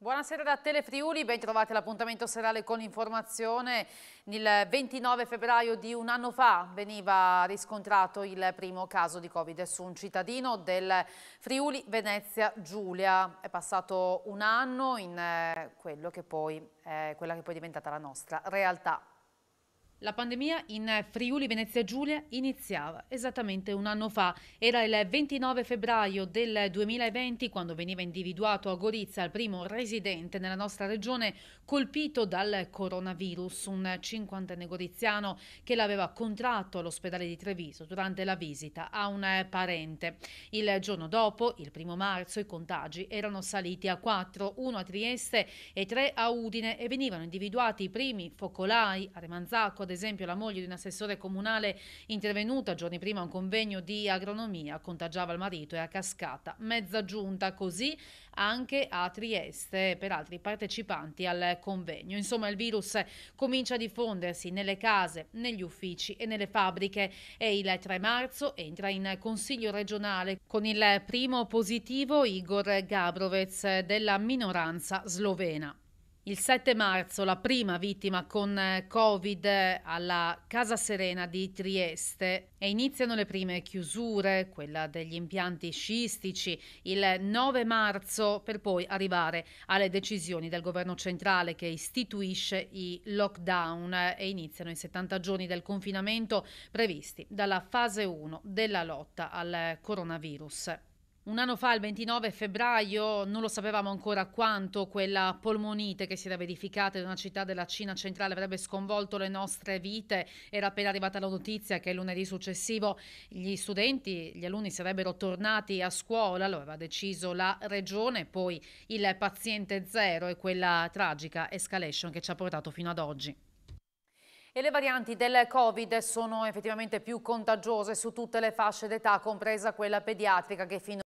Buonasera da Telefriuli, ben trovati all'appuntamento serale con l'informazione. Il 29 febbraio di un anno fa veniva riscontrato il primo caso di Covid su un cittadino del Friuli Venezia Giulia. È passato un anno in eh, quello che poi, eh, quella che poi è diventata la nostra realtà. La pandemia in Friuli Venezia Giulia iniziava esattamente un anno fa. Era il 29 febbraio del 2020 quando veniva individuato a Gorizia il primo residente nella nostra regione colpito dal coronavirus, un cinquantenne goriziano che l'aveva contratto all'ospedale di Treviso durante la visita a un parente. Il giorno dopo, il primo marzo, i contagi erano saliti a 4, 1 a Trieste e 3 a Udine e venivano individuati i primi focolai a Remanzacco, ad esempio la moglie di un assessore comunale intervenuta giorni prima a un convegno di agronomia, contagiava il marito e a cascata mezza giunta, così anche a Trieste per altri partecipanti al convegno. Insomma il virus comincia a diffondersi nelle case, negli uffici e nelle fabbriche e il 3 marzo entra in Consiglio regionale con il primo positivo Igor Gabrovec della minoranza slovena. Il 7 marzo la prima vittima con eh, Covid alla Casa Serena di Trieste e iniziano le prime chiusure, quella degli impianti sciistici il 9 marzo per poi arrivare alle decisioni del governo centrale che istituisce i lockdown e iniziano i 70 giorni del confinamento previsti dalla fase 1 della lotta al coronavirus. Un anno fa, il 29 febbraio, non lo sapevamo ancora quanto quella polmonite che si era verificata in una città della Cina centrale avrebbe sconvolto le nostre vite. Era appena arrivata la notizia che lunedì successivo gli studenti, gli alunni sarebbero tornati a scuola, lo aveva deciso la regione, poi il paziente zero e quella tragica escalation che ci ha portato fino ad oggi. E le varianti del Covid sono effettivamente più contagiose su tutte le fasce d'età, compresa quella pediatrica che fino